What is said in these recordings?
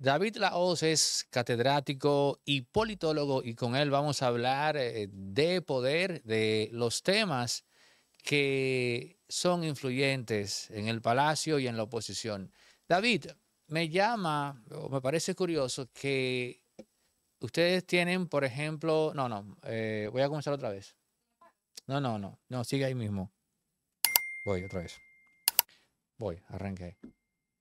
David Laos es catedrático y politólogo y con él vamos a hablar eh, de poder, de los temas que son influyentes en el palacio y en la oposición. David, me llama o me parece curioso que ustedes tienen, por ejemplo, no, no, eh, voy a comenzar otra vez. No, no, no, no, sigue ahí mismo. Voy otra vez. Voy, arranqué.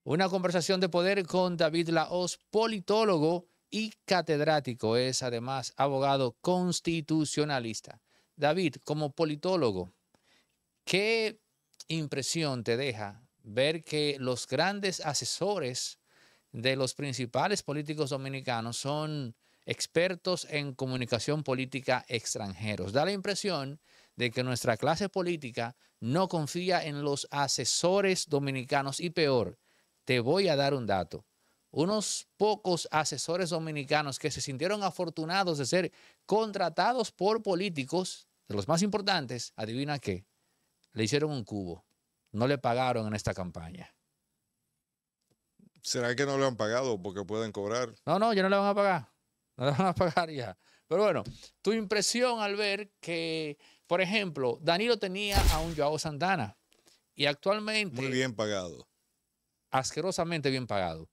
Una conversación de poder con David Laos, politólogo y catedrático. Es además abogado constitucionalista. David, como politólogo, ¿qué impresión te deja ver que los grandes asesores de los principales políticos dominicanos son expertos en comunicación política extranjeros. Da la impresión de que nuestra clase política no confía en los asesores dominicanos y peor, te voy a dar un dato. Unos pocos asesores dominicanos que se sintieron afortunados de ser contratados por políticos, de los más importantes, adivina qué, le hicieron un cubo. No le pagaron en esta campaña. ¿Será que no le han pagado porque pueden cobrar? No, no, ya no le van a pagar. No le van a pagar ya. Pero bueno, tu impresión al ver que, por ejemplo, Danilo tenía a un Joao Santana y actualmente... Muy bien pagado asquerosamente bien pagado.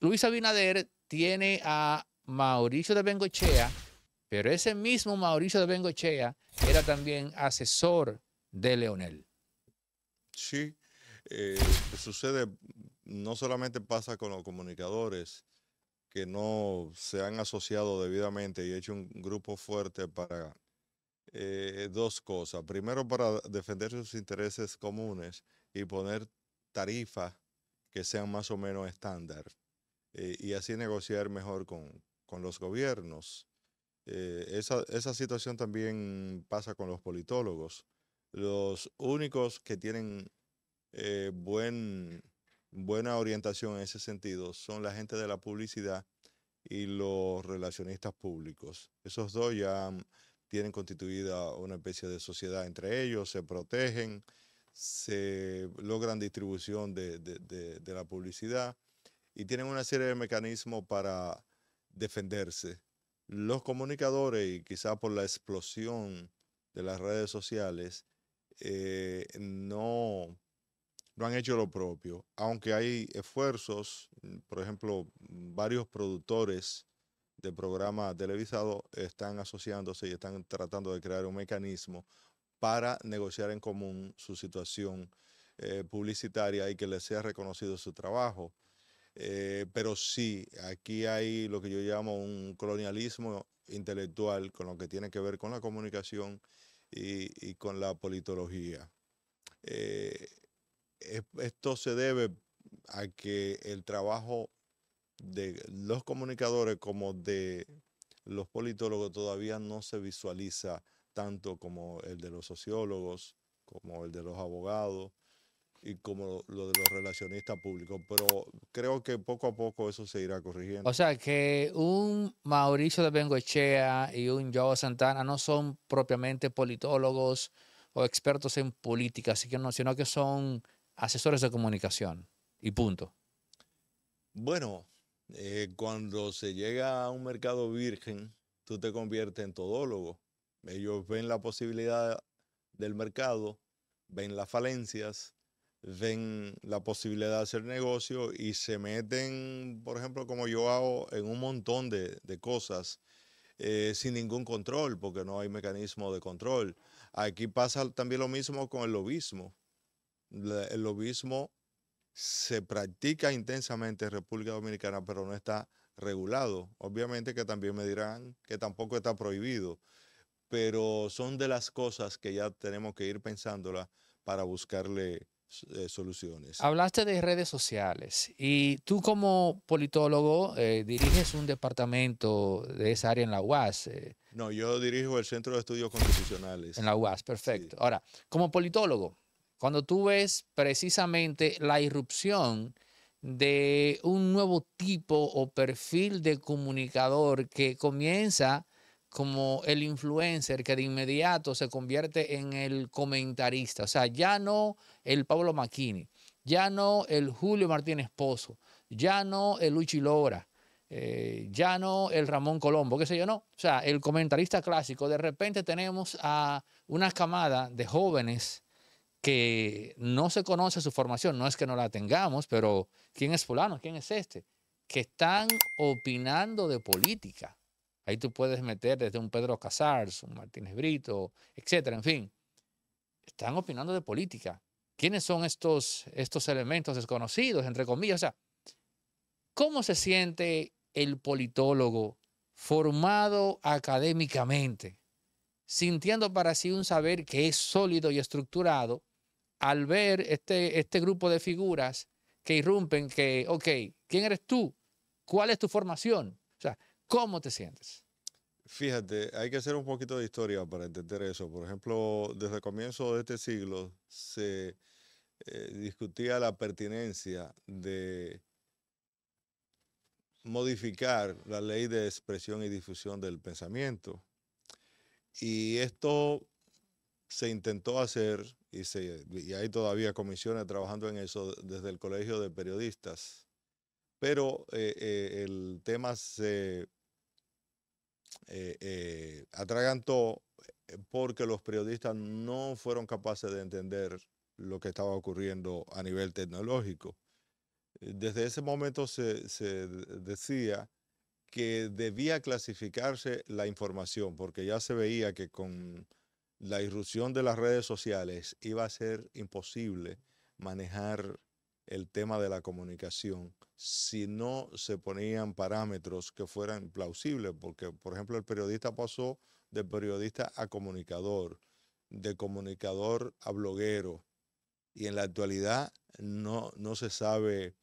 Luis Abinader tiene a Mauricio de Bengochea, pero ese mismo Mauricio de Bengochea era también asesor de Leonel. Sí, eh, sucede, no solamente pasa con los comunicadores que no se han asociado debidamente y hecho un grupo fuerte para eh, dos cosas. Primero, para defender sus intereses comunes y poner tarifa que sean más o menos estándar eh, y así negociar mejor con, los gobiernos. Eh, esa, situación también pasa con los politólogos. Los únicos que tienen eh, buen, buena orientación en ese sentido son la gente de la publicidad y los relacionistas públicos. Esos dos ya tienen constituida una especie de sociedad entre ellos, se protegen, se logran distribución de, la publicidad y tienen una serie de mecanismos para defenderse. Los comunicadores, y quizás por la explosión de las redes sociales, eh, no, no han hecho lo propio, aunque hay esfuerzos, por ejemplo, varios productores de programas televisados están asociándose y están tratando de crear un mecanismo para negociar en común su situación eh, publicitaria y que le sea reconocido su trabajo. Eh, pero sí, aquí hay lo que yo llamo un colonialismo intelectual con lo que tiene que ver con la comunicación y, con la politología. Eh, esto se debe a que el trabajo de los comunicadores como de los politólogos todavía no se visualiza tanto como el de los sociólogos, como el de los abogados y como lo, de los relacionistas públicos. Pero creo que poco a poco eso se irá corrigiendo. O sea, que un Mauricio de Bengochea y un Joao Santana no son propiamente politólogos o expertos en política, sino que son asesores de comunicación y punto. Bueno, eh, cuando se llega a un mercado virgen, tú te conviertes en todólogo. Ellos ven la posibilidad del mercado, ven las falencias, ven la posibilidad de hacer negocio y se meten, por ejemplo, como yo hago, en un montón de, cosas eh, sin ningún control, porque no hay mecanismo de control. Aquí pasa también lo mismo con el lobismo. El lobismo se practica intensamente en República Dominicana, pero no está regulado. Obviamente que también me dirán que tampoco está prohibido, pero son de las cosas que ya tenemos que ir pensándola para buscarle eh, soluciones. Hablaste de redes sociales y tú como politólogo eh, diriges un departamento de esa área en la UAS. Eh. No, yo dirijo el Centro de Estudios Constitucionales. En la UAS, perfecto. Ahora, como politólogo, cuando tú ves precisamente la irrupción de un nuevo tipo o perfil de comunicador que comienza como el influencer que de inmediato se convierte en el comentarista. O sea, ya no el Pablo Maquini, ya no el Julio Martínez Pozo, ya no el Luchi Lora, eh, ya no el Ramón Colombo, qué sé yo, no. O sea, el comentarista clásico. De repente tenemos a una camada de jóvenes que no se conoce su formación, no es que no la tengamos, pero ¿quién es fulano? ¿Quién es este? Que están opinando de política. Ahí tú puedes meter desde un Pedro Casars, un Martínez Brito, etcétera, en fin. Están opinando de política. ¿Quiénes son estos, estos elementos desconocidos, entre comillas? O sea, ¿cómo se siente el politólogo formado académicamente, sintiendo para sí un saber que es sólido y estructurado, al ver este, este grupo de figuras que irrumpen, que, ok, ¿quién eres tú? ¿Cuál es tu formación? O sea, ¿Cómo te sientes? Fíjate, hay que hacer un poquito de historia para entender eso. Por ejemplo, desde el comienzo de este siglo se eh, discutía la pertinencia de modificar la ley de expresión y difusión del pensamiento. Y esto se intentó hacer, y, se, y hay todavía comisiones trabajando en eso desde el Colegio de Periodistas, pero eh, eh, el tema se eh, eh, atragantó eh, porque los periodistas no fueron capaces de entender lo que estaba ocurriendo a nivel tecnológico. Eh, desde ese momento se, se decía que debía clasificarse la información, porque ya se veía que con la irrupción de las redes sociales iba a ser imposible manejar el tema de la comunicación si no se ponían parámetros que fueran plausibles, porque por ejemplo el periodista pasó de periodista a comunicador, de comunicador a bloguero, y en la actualidad no, no se sabe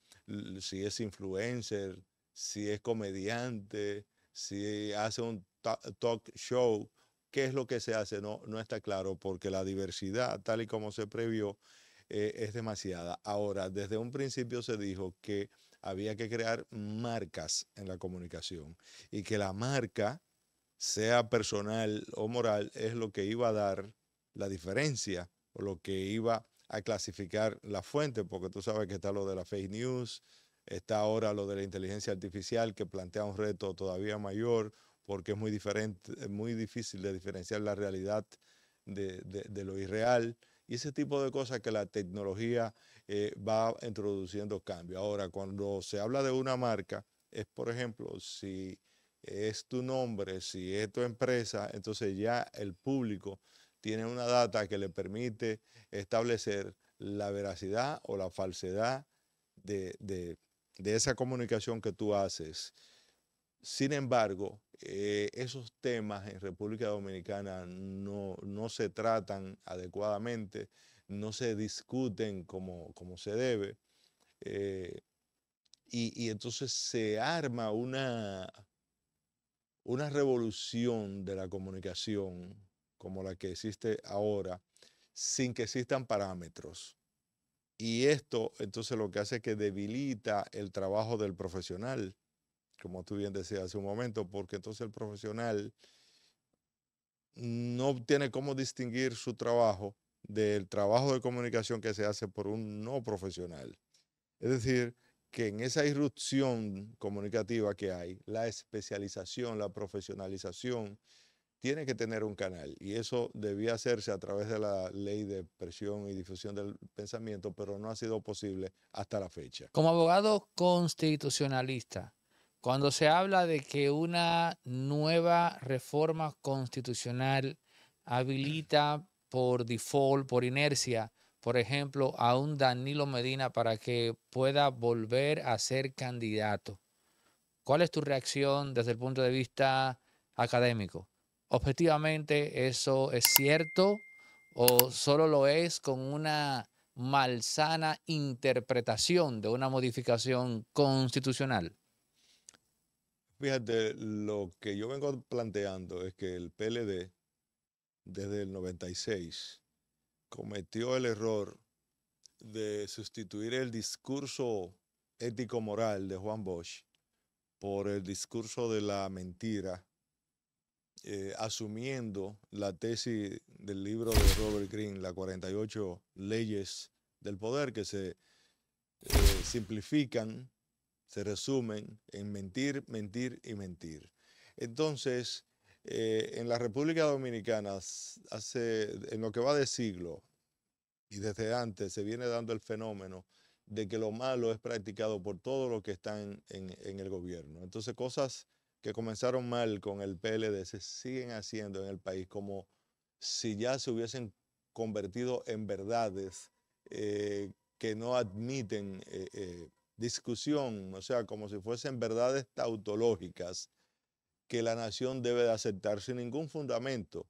si es influencer, si es comediante, si hace un talk show, qué es lo que se hace, no, no está claro, porque la diversidad, tal y como se previó, eh, es demasiada. Ahora, desde un principio se dijo que había que crear marcas en la comunicación y que la marca, sea personal o moral, es lo que iba a dar la diferencia o lo que iba a clasificar la fuente, porque tú sabes que está lo de la fake news, está ahora lo de la inteligencia artificial que plantea un reto todavía mayor porque es muy, diferente, muy difícil de diferenciar la realidad de, de lo irreal y ese tipo de cosas que la tecnología eh, va introduciendo cambios. Ahora, cuando se habla de una marca, es por ejemplo, si es tu nombre, si es tu empresa, entonces ya el público tiene una data que le permite establecer la veracidad o la falsedad de, esa comunicación que tú haces. Sin embargo, eh, esos temas en República Dominicana no, no se tratan adecuadamente no se discuten como, como se debe. Eh, y, entonces se arma una, una revolución de la comunicación como la que existe ahora, sin que existan parámetros. Y esto entonces lo que hace es que debilita el trabajo del profesional, como tú bien decías hace un momento, porque entonces el profesional no tiene cómo distinguir su trabajo del trabajo de comunicación que se hace por un no profesional. Es decir, que en esa irrupción comunicativa que hay, la especialización, la profesionalización, tiene que tener un canal y eso debía hacerse a través de la ley de presión y difusión del pensamiento, pero no ha sido posible hasta la fecha. Como abogado constitucionalista, cuando se habla de que una nueva reforma constitucional habilita por default, por inercia, por ejemplo, a un Danilo Medina para que pueda volver a ser candidato. ¿Cuál es tu reacción desde el punto de vista académico? ¿Objetivamente eso es cierto o solo lo es con una malsana interpretación de una modificación constitucional? Fíjate, lo que yo vengo planteando es que el PLD desde el 96, cometió el error de sustituir el discurso ético-moral de Juan Bosch por el discurso de la mentira, eh, asumiendo la tesis del libro de Robert Greene, las 48 leyes del poder, que se eh, simplifican, se resumen en mentir, mentir y mentir. Entonces, eh, en la República Dominicana, hace, en lo que va de siglo y desde antes, se viene dando el fenómeno de que lo malo es practicado por todos los que están en, el gobierno. Entonces, cosas que comenzaron mal con el PLD se siguen haciendo en el país como si ya se hubiesen convertido en verdades eh, que no admiten eh, discusión, o sea, como si fuesen verdades tautológicas que la nación debe de aceptar sin ningún fundamento,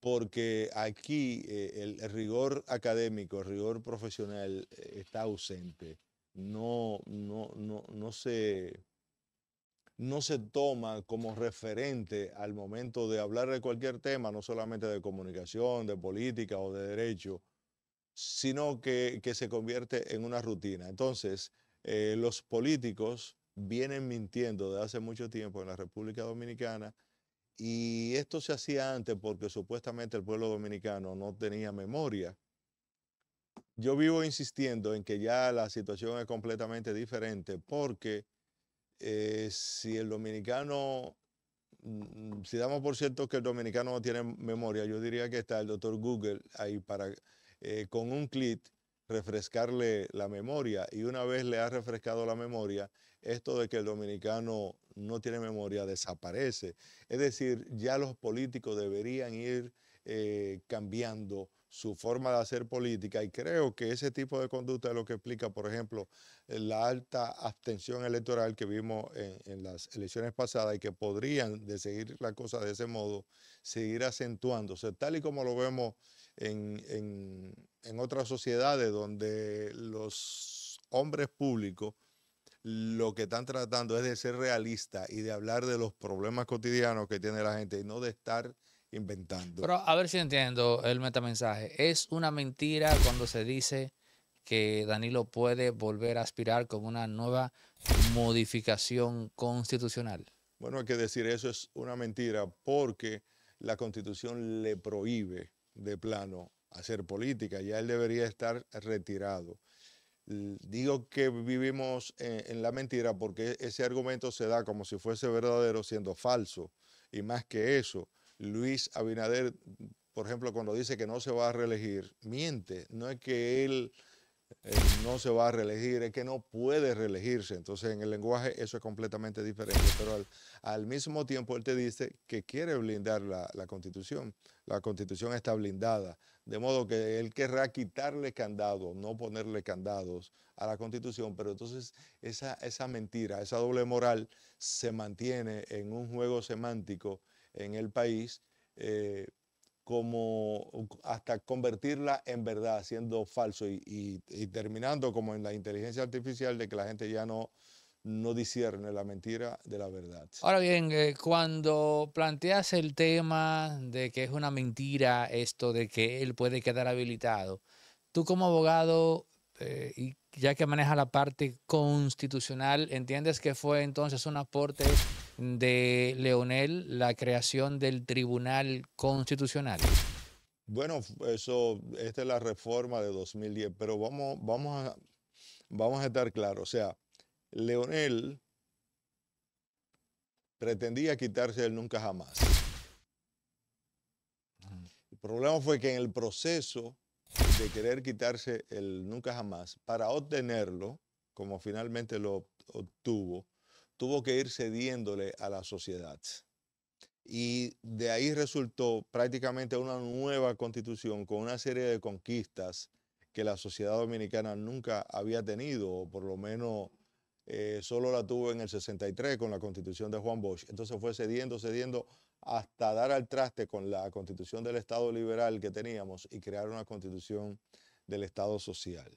porque aquí eh, el, rigor académico, el rigor profesional eh, está ausente. No, no, no, no, se, toma como referente al momento de hablar de cualquier tema, no solamente de comunicación, de política o de derecho, sino que, se convierte en una rutina. Entonces, eh, los políticos vienen mintiendo de hace mucho tiempo en la República Dominicana y esto se hacía antes porque supuestamente el pueblo dominicano no tenía memoria. Yo vivo insistiendo en que ya la situación es completamente diferente porque eh, si el dominicano, mm, si damos por cierto que el dominicano no tiene memoria, yo diría que está el doctor Google ahí para eh, con un clic refrescarle la memoria y una vez le ha refrescado la memoria, esto de que el dominicano no tiene memoria desaparece. Es decir, ya los políticos deberían ir eh, cambiando su forma de hacer política y creo que ese tipo de conducta es lo que explica, por ejemplo, la alta abstención electoral que vimos en, las elecciones pasadas y que podrían, de seguir la cosa de ese modo, seguir acentuándose, tal y como lo vemos en otras sociedades donde los hombres públicos lo que están tratando es de ser realista y de hablar de los problemas cotidianos que tiene la gente y no de estar inventando. Pero a ver si entiendo el metamensaje. Es una mentira cuando se dice que Danilo puede volver a aspirar con una nueva modificación constitucional. Bueno, hay que decir eso es una mentira porque la constitución le prohíbe de plano hacer política, ya él debería estar retirado. Digo que vivimos eh, en, la mentira porque ese argumento se da como si fuese verdadero siendo falso. Y más que eso, Luis Abinader, por ejemplo, cuando dice que no se va a reelegir, miente. No es que él eh, no se va a reelegir, es que no puede reelegirse. Entonces, en el lenguaje eso es completamente diferente, pero al, mismo tiempo él te dice que quiere blindar la, constitución. La constitución está blindada, de modo que él querrá quitarle candados, no ponerle candados a la constitución, pero entonces esa, esa mentira, esa doble moral se mantiene en un juego semántico en el país. Eh, como hasta convertirla en verdad, siendo falso y, terminando como en la inteligencia artificial de que la gente ya no, no discierne la mentira de la verdad. Ahora bien, eh, cuando planteas el tema de que es una mentira esto de que él puede quedar habilitado, tú como abogado, eh, y ya que manejas la parte constitucional, ¿entiendes que fue entonces un aporte de Leonel la creación del Tribunal Constitucional? Bueno, eso, esta es la reforma de 2010, pero vamos, vamos, a, vamos a estar claros. O sea, Leonel pretendía quitarse el nunca jamás. El problema fue que en el proceso de querer quitarse el nunca jamás, para obtenerlo, como finalmente lo obtuvo, tuvo que ir cediéndole a la sociedad. Y de ahí resultó prácticamente una nueva constitución con una serie de conquistas que la sociedad dominicana nunca había tenido, o por lo menos eh, solo la tuvo en el 63 con la constitución de Juan Bosch. Entonces fue cediendo, cediendo hasta dar al traste con la constitución del Estado liberal que teníamos y crear una constitución del Estado social.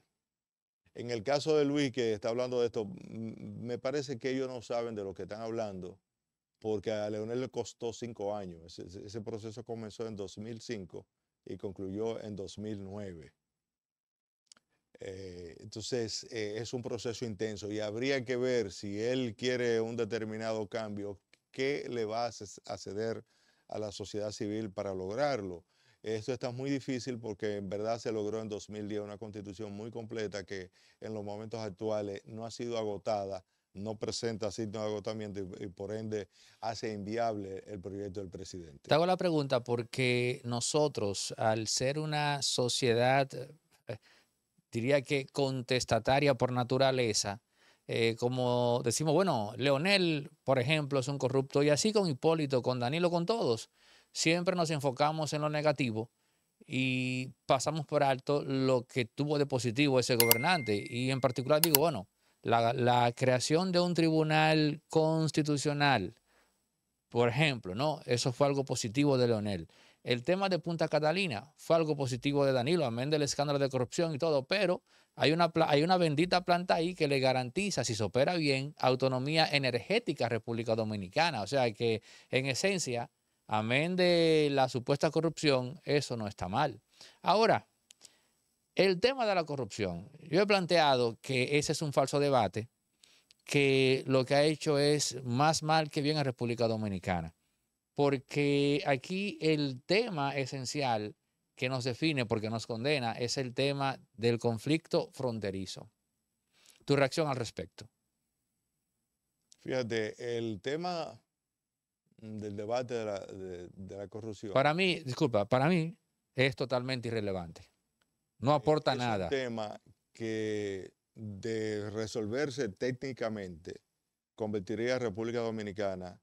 En el caso de Luis, que está hablando de esto, me parece que ellos no saben de lo que están hablando, porque a Leonel le costó cinco años. Ese, proceso comenzó en 2005 y concluyó en 2009. Eh, entonces, eh, es un proceso intenso y habría que ver si él quiere un determinado cambio, qué le va a ceder a la sociedad civil para lograrlo. Esto está muy difícil porque en verdad se logró en 2010 una constitución muy completa que en los momentos actuales no ha sido agotada, no presenta signos de agotamiento y, por ende hace inviable el proyecto del presidente. Te hago la pregunta porque nosotros, al ser una sociedad, eh, diría que contestataria por naturaleza, eh, como decimos, bueno, Leonel, por ejemplo, es un corrupto, y así con Hipólito, con Danilo, con todos siempre nos enfocamos en lo negativo y pasamos por alto lo que tuvo de positivo ese gobernante. Y en particular digo, bueno, la, creación de un tribunal constitucional, por ejemplo, ¿no? Eso fue algo positivo de Leonel. El tema de Punta Catalina fue algo positivo de Danilo, amén del escándalo de corrupción y todo, pero hay una, hay una bendita planta ahí que le garantiza, si se opera bien, autonomía energética a República Dominicana. O sea que, en esencia, amén de la supuesta corrupción, eso no está mal. Ahora, el tema de la corrupción. Yo he planteado que ese es un falso debate, que lo que ha hecho es más mal que bien a República Dominicana, porque aquí el tema esencial que nos define, porque nos condena, es el tema del conflicto fronterizo. Tu reacción al respecto. Fíjate, el tema del debate de la, de, la corrupción. Para mí, disculpa, para mí es totalmente irrelevante. No eh, aporta nada. Es un tema que de resolverse técnicamente convertiría a República Dominicana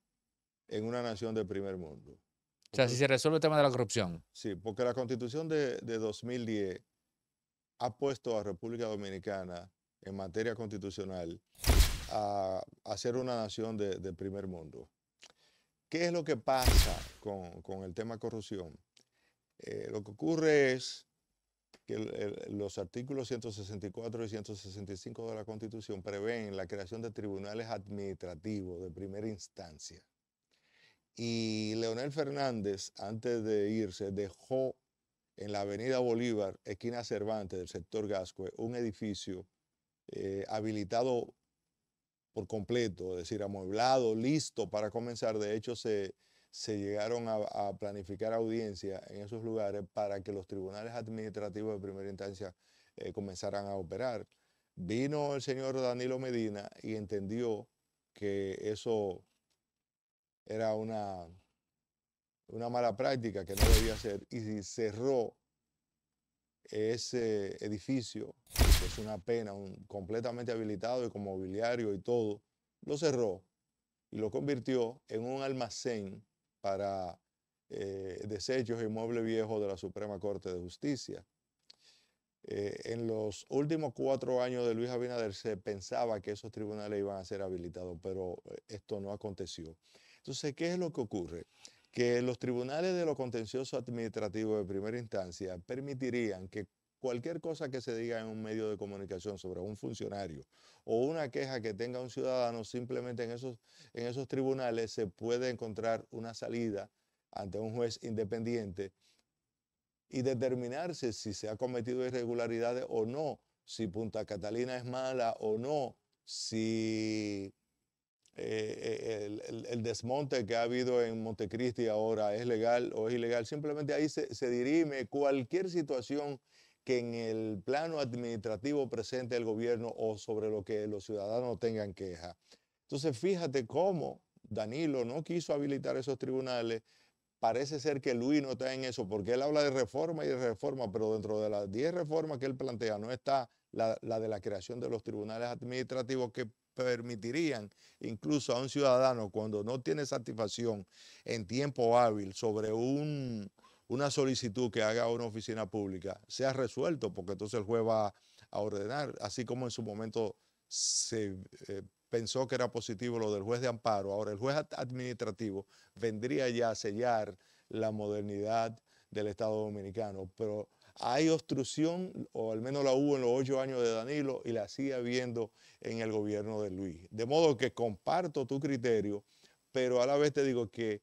en una nación de primer mundo. o sea, si se resuelve el tema de la corrupción. Sí, porque la constitución de, de 2010 ha puesto a República Dominicana en materia constitucional a, a ser una nación de, de primer mundo. ¿Qué es lo que pasa con, el tema corrupción? Eh, lo que ocurre es que los artículos 164 y 165 de la Constitución prevén la creación de tribunales administrativos de primera instancia. Y Leonel Fernández, antes de irse, dejó en la avenida Bolívar, esquina Cervantes del sector Gascue, un edificio eh, habilitado por completo, es decir, amueblado, listo para comenzar. De hecho, se, llegaron a, planificar audiencias en esos lugares para que los tribunales administrativos de primera instancia eh, comenzaran a operar. Vino el señor Danilo Medina y entendió que eso era una, una mala práctica que no debía ser, y cerró ese edificio es una pena, un, completamente habilitado y con mobiliario y todo, lo cerró y lo convirtió en un almacén para eh, desechos y muebles viejos de la Suprema Corte de Justicia. Eh, en los últimos cuatro años de Luis Abinader se pensaba que esos tribunales iban a ser habilitados, pero eh, esto no aconteció. Entonces, ¿qué es lo que ocurre? Que los tribunales de lo contencioso administrativo de primera instancia permitirían que cualquier cosa que se diga en un medio de comunicación sobre un funcionario o una queja que tenga un ciudadano, simplemente en esos, en esos tribunales se puede encontrar una salida ante un juez independiente y determinarse si se ha cometido irregularidades o no, si Punta Catalina es mala o no, si eh, eh, el, desmonte que ha habido en Montecristi ahora es legal o es ilegal. Simplemente ahí se, se dirime cualquier situación que en el plano administrativo presente el gobierno o sobre lo que los ciudadanos tengan queja. Entonces, fíjate cómo Danilo no quiso habilitar esos tribunales. Parece ser que Luis no está en eso, porque él habla de reforma y de reforma, pero dentro de las 10 reformas que él plantea no está la de la creación de los tribunales administrativos que permitirían incluso a un ciudadano cuando no tiene satisfacción en tiempo hábil sobre un una solicitud que haga una oficina pública sea resuelto, porque entonces el juez va a ordenar, así como en su momento se eh, pensó que era positivo lo del juez de amparo, ahora el juez administrativo vendría ya a sellar la modernidad del Estado Dominicano, pero hay obstrucción, o al menos la hubo en los ocho años de Danilo y la sigue habiendo en el gobierno de Luis. De modo que comparto tu criterio, pero a la vez te digo que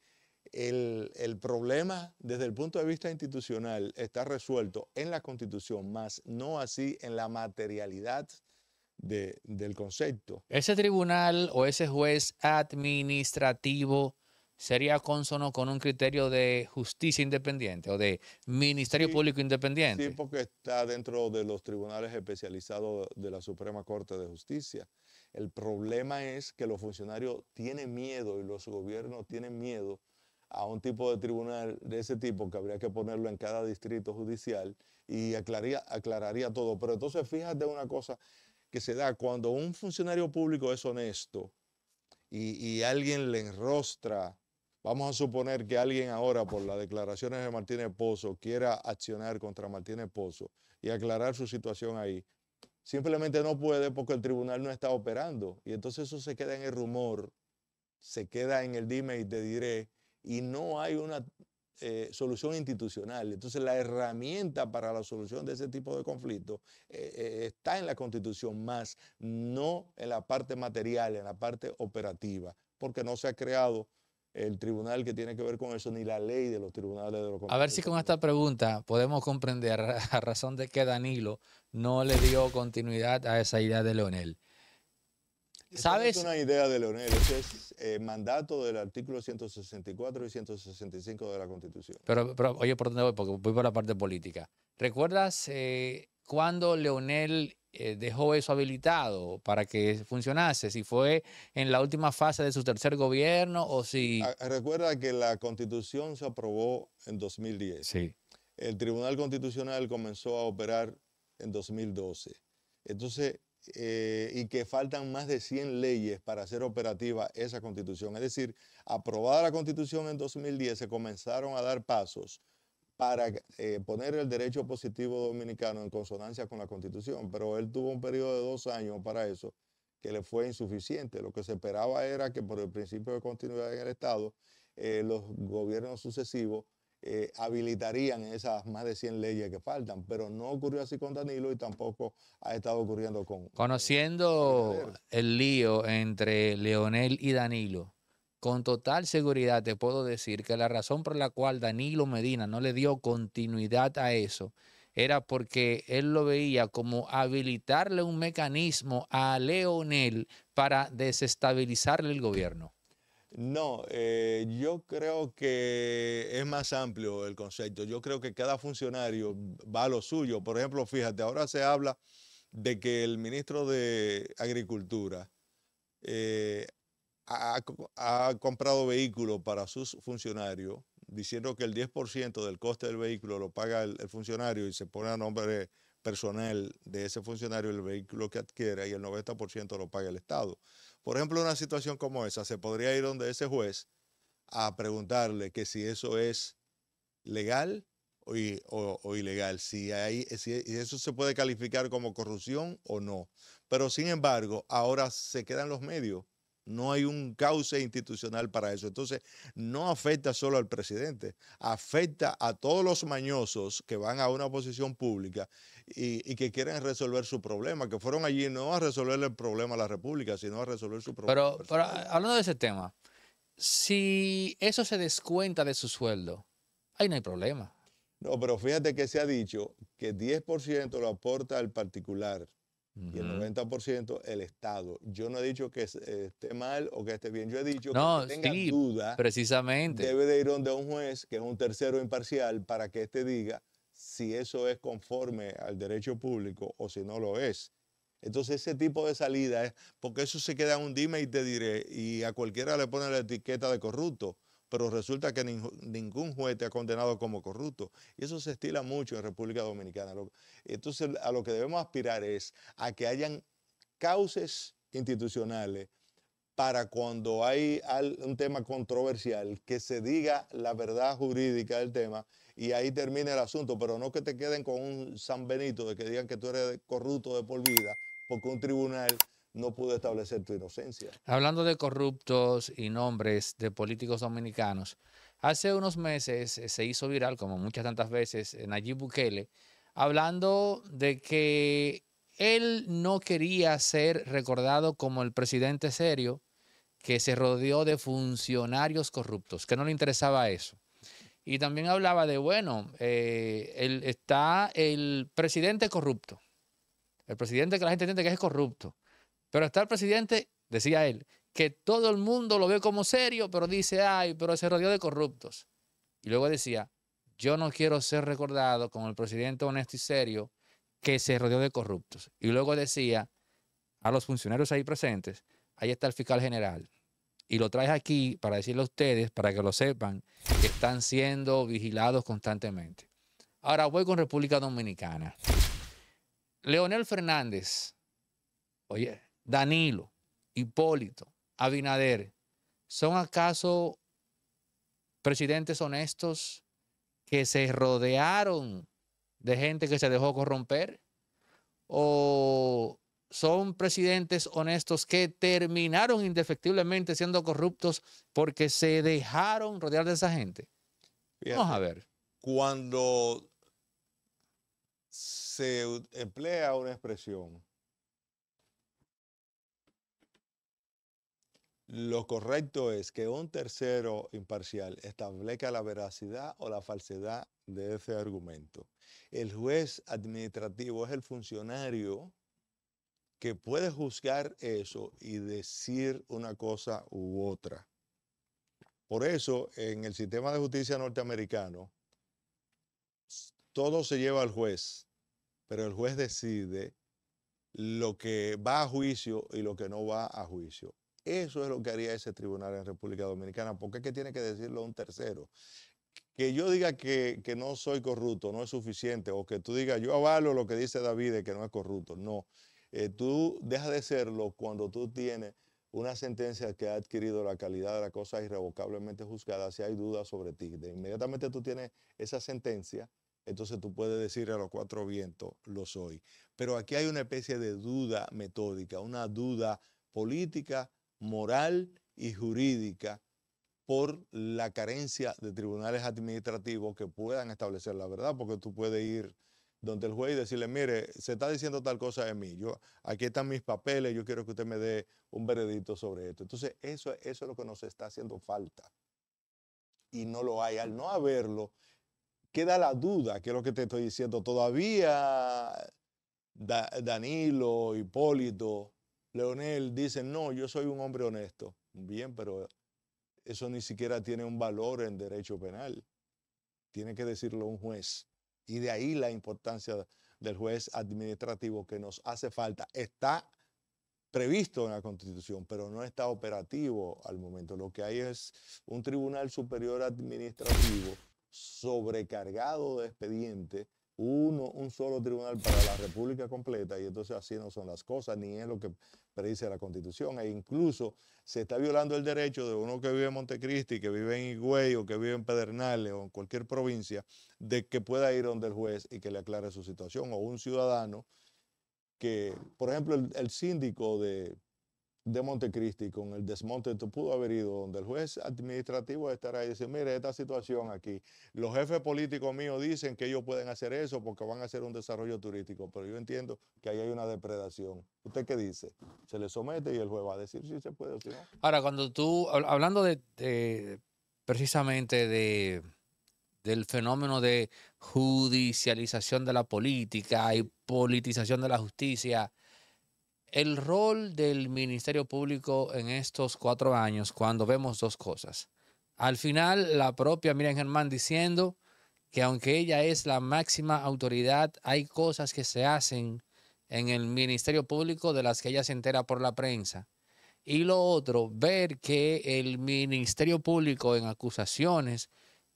el, problema desde el punto de vista institucional está resuelto en la Constitución, más no así en la materialidad del concepto. Ese tribunal o ese juez administrativo sería consono con un criterio de justicia independiente o de ministerio público independiente. Sí, porque está dentro de los tribunales especializados de la Suprema Corte de Justicia. El problema es que los funcionarios tienen miedo y los gobiernos tienen miedo a un tipo de tribunal de ese tipo que habría que ponerlo en cada distrito judicial y aclararía, aclararía todo. Pero entonces fíjate una cosa que se da cuando un funcionario público es honesto y, y alguien le enrostra, vamos a suponer que alguien ahora por las declaraciones de Martínez Pozo quiera accionar contra Martínez Pozo y aclarar su situación ahí. Simplemente no puede porque el tribunal no está operando y entonces eso se queda en el rumor, se queda en el dime y te diré y no hay una eh, solución institucional. Entonces la herramienta para la solución de ese tipo de conflictos eh, eh, está en la constitución, más no en la parte material, en la parte operativa, porque no se ha creado el tribunal que tiene que ver con eso, ni la ley de los tribunales de los A ver si con esta pregunta podemos comprender a razón de que Danilo no le dio continuidad a esa idea de Leonel. Es una idea de Leonel, es eh, mandato del artículo 164 y 165 de la Constitución. Pero, oye, ¿por dónde voy? Porque voy por la parte política. ¿Recuerdas eh, cuando Leonel eh, dejó eso habilitado para que funcionase? Si fue en la última fase de su tercer gobierno o si... recuerda que la Constitución se aprobó en 2010. Sí. El Tribunal Constitucional comenzó a operar en 2012. Entonces, eh, y que faltan más de 100 leyes para hacer operativa esa constitución. Es decir, aprobada la constitución en 2010, se comenzaron a dar pasos para eh, poner el derecho positivo dominicano en consonancia con la constitución, pero él tuvo un periodo de dos años para eso que le fue insuficiente. Lo que se esperaba era que por el principio de continuidad en el Estado, eh, los gobiernos sucesivos eh, habilitarían esas más de 100 leyes que faltan, pero no ocurrió así con Danilo y tampoco ha estado ocurriendo con... Conociendo el lío entre Leonel y Danilo, con total seguridad te puedo decir que la razón por la cual Danilo Medina no le dio continuidad a eso era porque él lo veía como habilitarle un mecanismo a Leonel para desestabilizarle el gobierno. No, eh, yo creo que es más amplio el concepto. Yo creo que cada funcionario va a lo suyo. Por ejemplo, fíjate, ahora se habla de que el ministro de Agricultura eh, ha, comprado vehículos para sus funcionarios, diciendo que el 10% del coste del vehículo lo paga el, el, funcionario y se pone a nombre personal de ese funcionario el vehículo que adquiera y el 90% lo paga el Estado. Por ejemplo, una situación como esa, se podría ir donde ese juez a preguntarle que si eso es legal o, ilegal, si, si eso se puede calificar como corrupción o no. Pero sin embargo, ahora se quedan los medios no hay un cauce institucional para eso. Entonces, no afecta solo al presidente, afecta a todos los mañosos que van a una oposición pública y, que quieren resolver su problema, que fueron allí no a resolver el problema a la República, sino a resolver su problema. Pero, pero ah, hablando de ese tema, si eso se descuenta de su sueldo, ahí no hay problema. No, pero fíjate que se ha dicho que 10% lo aporta el particular y el 90% el Estado. Yo no he dicho que eh, esté mal o que esté bien, yo he dicho que tenga duda, debe de ir donde un juez, que es un tercero imparcial, para que éste diga si eso es conforme al derecho público o si no lo es. Entonces ese tipo de salida es, porque eso se queda un dime y te diré, y a cualquiera le pone la etiqueta de corrupto pero resulta que ningún juez te ha condenado como corrupto. Y eso se estila mucho en República Dominicana. Entonces, a lo que debemos aspirar es a que hayan cauces institucionales para cuando hay un tema controversial, que se diga la verdad jurídica del tema y ahí termine el asunto, pero no que te queden con un San Benito de que digan que tú eres corrupto de por vida, porque un tribunal no pudo establecer tu inocencia. Hablando de corruptos y nombres de políticos dominicanos, hace unos meses eh, se hizo viral, como muchas tantas veces, eh, Nayib Bukele, hablando de que él no quería ser recordado como el presidente serio que se rodeó de funcionarios corruptos, que no le interesaba eso. Y también hablaba de, bueno, eh, está el presidente corrupto, el presidente que la gente entiende que es corrupto. Pero está el presidente, decía él, que todo el mundo lo ve como serio, pero dice, ay, pero se rodeó de corruptos. Y luego decía, yo no quiero ser recordado como el presidente honesto y serio que se rodeó de corruptos. Y luego decía a los funcionarios ahí presentes, ahí está el fiscal general. Y lo traes aquí para decirle a ustedes, para que lo sepan, que están siendo vigilados constantemente. Ahora voy con República Dominicana. Leonel Fernández, oye, Danilo, Hipólito, Abinader, ¿son acaso presidentes honestos que se rodearon de gente que se dejó corromper? ¿O son presidentes honestos que terminaron indefectiblemente siendo corruptos porque se dejaron rodear de esa gente? Vamos a ver. Cuando se emplea una expresión Lo correcto es que un tercero imparcial establezca la veracidad o la falsedad de ese argumento. El juez administrativo es el funcionario que puede juzgar eso y decir una cosa u otra. Por eso, en el sistema de justicia norteamericano, todo se lleva al juez, pero el juez decide lo que va a juicio y lo que no va a juicio. Eso es lo que haría ese tribunal en República Dominicana. porque es que tiene que decirlo un tercero? Que yo diga que, no soy corrupto no es suficiente, o que tú digas, yo avalo lo que dice David que no es corrupto. No, eh, tú dejas de serlo cuando tú tienes una sentencia que ha adquirido la calidad de la cosa irrevocablemente juzgada, si hay dudas sobre ti. De inmediatamente tú tienes esa sentencia, entonces tú puedes decir a los cuatro vientos, lo soy. Pero aquí hay una especie de duda metódica, una duda política moral y jurídica por la carencia de tribunales administrativos que puedan establecer la verdad, porque tú puedes ir donde el juez y decirle, mire, se está diciendo tal cosa de mí, yo, aquí están mis papeles, yo quiero que usted me dé un veredicto sobre esto. Entonces, eso, eso es lo que nos está haciendo falta. Y no lo hay. Al no haberlo, queda la duda, que es lo que te estoy diciendo. Todavía Danilo, Hipólito, Leonel dice, no, yo soy un hombre honesto. Bien, pero eso ni siquiera tiene un valor en derecho penal. Tiene que decirlo un juez. Y de ahí la importancia del juez administrativo que nos hace falta. Está previsto en la Constitución, pero no está operativo al momento. Lo que hay es un Tribunal Superior Administrativo sobrecargado de expedientes uno, un solo tribunal para la República completa y entonces así no son las cosas, ni es lo que predice la Constitución. E incluso se está violando el derecho de uno que vive en Montecristi, que vive en Higüey o que vive en Pedernales o en cualquier provincia, de que pueda ir donde el juez y que le aclare su situación. O un ciudadano que, por ejemplo, el, el síndico de, de Montecristi con el desmonte tú pudo haber ido donde el juez administrativo estará y dice, mire, esta situación aquí, los jefes políticos míos dicen que ellos pueden hacer eso porque van a hacer un desarrollo turístico, pero yo entiendo que ahí hay una depredación. ¿Usted qué dice? Se le somete y el juez va a decir si se puede o si no. Ahora, cuando tú, hablando de, precisamente de del fenómeno de judicialización de la política y politización de la justicia, el rol del Ministerio Público en estos cuatro años cuando vemos dos cosas. Al final, la propia Miriam Germán diciendo que aunque ella es la máxima autoridad, hay cosas que se hacen en el Ministerio Público de las que ella se entera por la prensa. Y lo otro, ver que el Ministerio Público en acusaciones,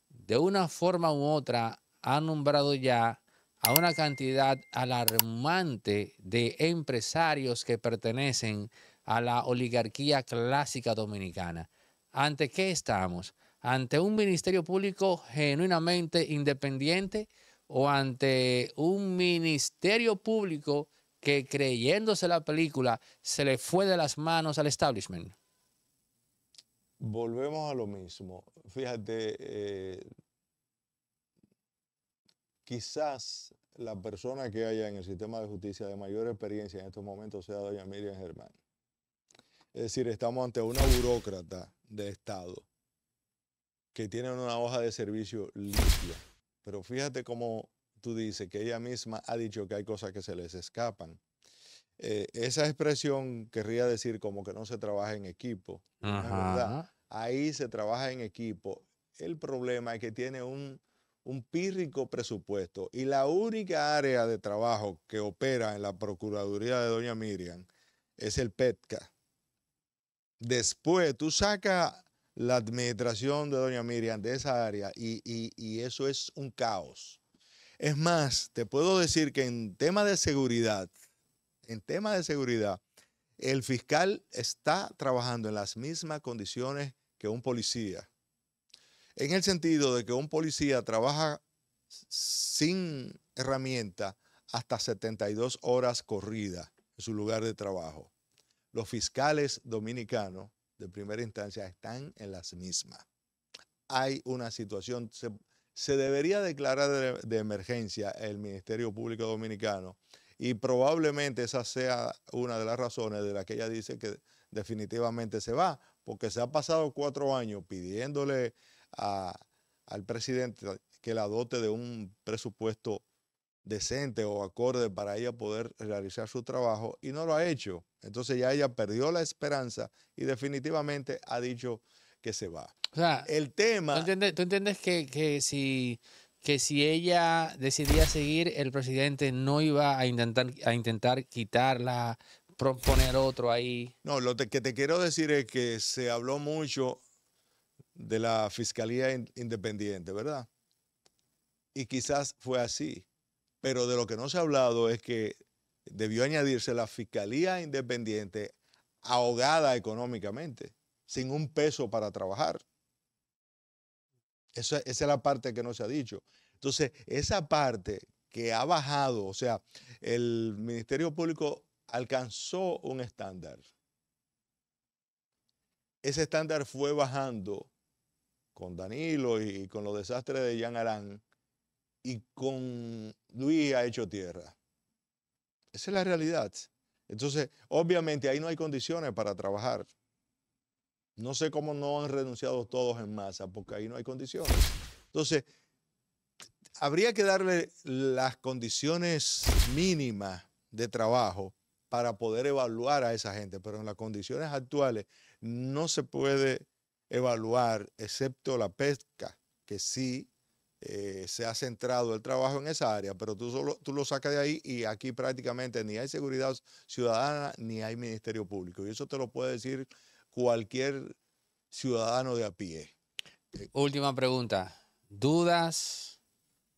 de una forma u otra, ha nombrado ya a una cantidad alarmante de empresarios que pertenecen a la oligarquía clásica dominicana. ¿Ante qué estamos? ¿Ante un ministerio público genuinamente independiente o ante un ministerio público que creyéndose la película se le fue de las manos al establishment? Volvemos a lo mismo. Fíjate, eh, Quizás la persona que haya en el sistema de justicia de mayor experiencia en estos momentos sea doña Miriam Germán. Es decir, estamos ante una burócrata de Estado que tiene una hoja de servicio limpia. Pero fíjate cómo tú dices que ella misma ha dicho que hay cosas que se les escapan. Eh, esa expresión querría decir como que no se trabaja en equipo. verdad, ahí se trabaja en equipo. El problema es que tiene un, un pírrico presupuesto y la única área de trabajo que opera en la Procuraduría de Doña Miriam es el PETCA. Después tú sacas la administración de Doña Miriam de esa área y, eso es un caos. Es más, te puedo decir que en tema de seguridad, en tema de seguridad, el fiscal está trabajando en las mismas condiciones que un policía en el sentido de que un policía trabaja sin herramienta hasta 72 horas corridas en su lugar de trabajo. Los fiscales dominicanos de primera instancia están en las mismas. Hay una situación, se, debería declarar de, emergencia el Ministerio Público Dominicano y probablemente esa sea una de las razones de la que ella dice que definitivamente se va, porque se ha pasado cuatro años pidiéndole al presidente que la dote de un presupuesto decente o acorde para ella poder realizar su trabajo y no lo ha hecho. Entonces ya ella perdió la esperanza y definitivamente ha dicho que se va. O sea, el tema... ¿Tú entiendes, tú entiendes que, que, si, que si ella decidía seguir, el presidente no iba a intentar, a intentar quitarla, proponer otro ahí? No, lo que te quiero decir es que se habló mucho de la Fiscalía Independiente, ¿verdad? Y quizás fue así, pero de lo que no se ha hablado es que debió añadirse la Fiscalía Independiente ahogada económicamente, sin un peso para trabajar. Esa, es la parte que no se ha dicho. Entonces, esa parte que ha bajado, o sea, el Ministerio Público alcanzó un estándar. Ese estándar fue bajando con Danilo y con los desastres de Jean Arán y con Luis ha hecho tierra. Esa es la realidad. Entonces, obviamente ahí no hay condiciones para trabajar. No sé cómo no han renunciado todos en masa, porque ahí no hay condiciones. Entonces, habría que darle las condiciones mínimas de trabajo para poder evaluar a esa gente, pero en las condiciones actuales no se puede evaluar, excepto la pesca, que sí eh, se ha centrado el trabajo en esa área, pero tú, solo, tú lo sacas de ahí y aquí prácticamente ni hay seguridad ciudadana ni hay ministerio público. Y eso te lo puede decir cualquier ciudadano de a pie. Última pregunta. ¿Dudas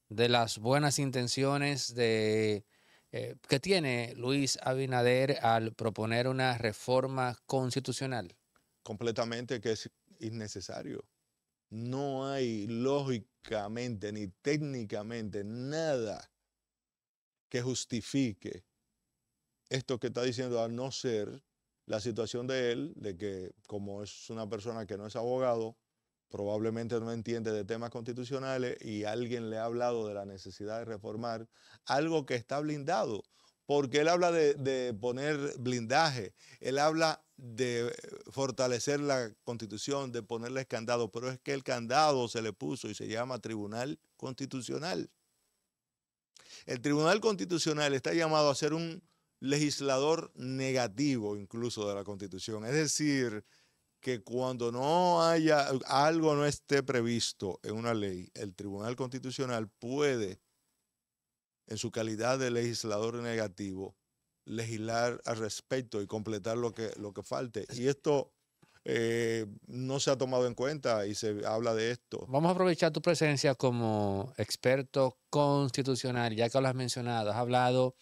de las buenas intenciones de, eh, que tiene Luis Abinader al proponer una reforma constitucional? Completamente que es innecesario. No hay lógicamente ni técnicamente nada que justifique esto que está diciendo, a no ser la situación de él, de que como es una persona que no es abogado, probablemente no entiende de temas constitucionales y alguien le ha hablado de la necesidad de reformar algo que está blindado porque él habla de, poner blindaje, él habla de fortalecer la constitución, de ponerle candado, pero es que el candado se le puso y se llama Tribunal Constitucional. El Tribunal Constitucional está llamado a ser un legislador negativo incluso de la constitución, es decir, que cuando no haya algo no esté previsto en una ley, el Tribunal Constitucional puede en su calidad de legislador negativo, legislar al respecto y completar lo que, lo que falte. Y esto eh, no se ha tomado en cuenta y se habla de esto. Vamos a aprovechar tu presencia como experto constitucional, ya que lo has mencionado, has hablado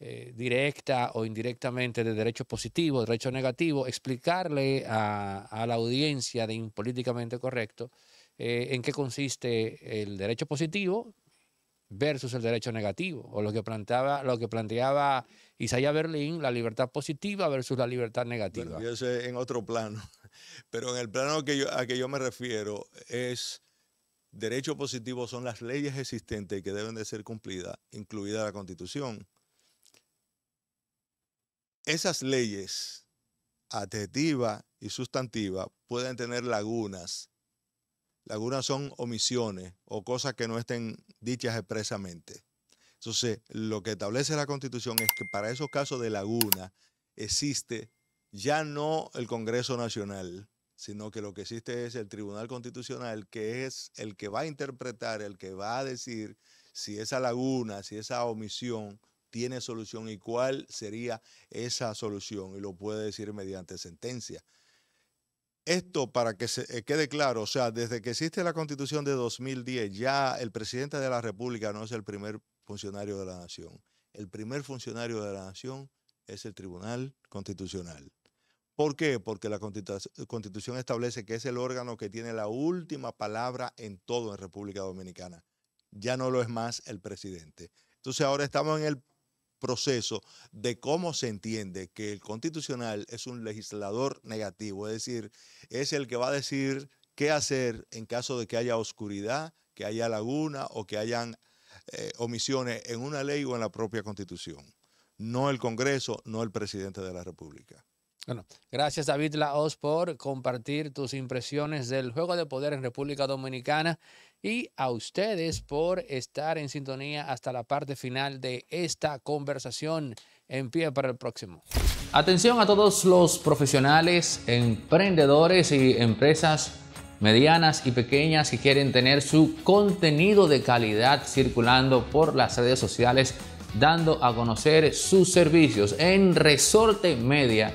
eh, directa o indirectamente de derecho positivo, derecho negativo, explicarle a, la audiencia de Impolíticamente Correcto eh, en qué consiste el derecho positivo, versus el derecho negativo, o lo que planteaba, lo que planteaba Isaiah Berlín, la libertad positiva versus la libertad negativa. yo sé en otro plano, pero en el plano que a que yo me refiero es derecho positivo son las leyes existentes que deben de ser cumplidas, incluida la Constitución. Esas leyes adjetiva y sustantiva pueden tener lagunas Lagunas son omisiones o cosas que no estén dichas expresamente. Entonces, lo que establece la Constitución es que para esos casos de laguna existe ya no el Congreso Nacional, sino que lo que existe es el Tribunal Constitucional, que es el que va a interpretar, el que va a decir si esa laguna, si esa omisión tiene solución y cuál sería esa solución, y lo puede decir mediante sentencia. Esto para que se eh, quede claro, o sea, desde que existe la constitución de 2010, ya el presidente de la República no es el primer funcionario de la nación. El primer funcionario de la nación es el Tribunal Constitucional. ¿Por qué? Porque la constitución establece que es el órgano que tiene la última palabra en todo en República Dominicana. Ya no lo es más el presidente. Entonces ahora estamos en el proceso de cómo se entiende que el constitucional es un legislador negativo, es decir, es el que va a decir qué hacer en caso de que haya oscuridad, que haya laguna o que hayan eh, omisiones en una ley o en la propia constitución. No el Congreso, no el presidente de la República. Bueno, gracias David Laos por compartir tus impresiones del juego de poder en República Dominicana y a ustedes por estar en sintonía hasta la parte final de esta conversación en pie para el próximo. Atención a todos los profesionales, emprendedores y empresas medianas y pequeñas que quieren tener su contenido de calidad circulando por las redes sociales, dando a conocer sus servicios en Resorte Media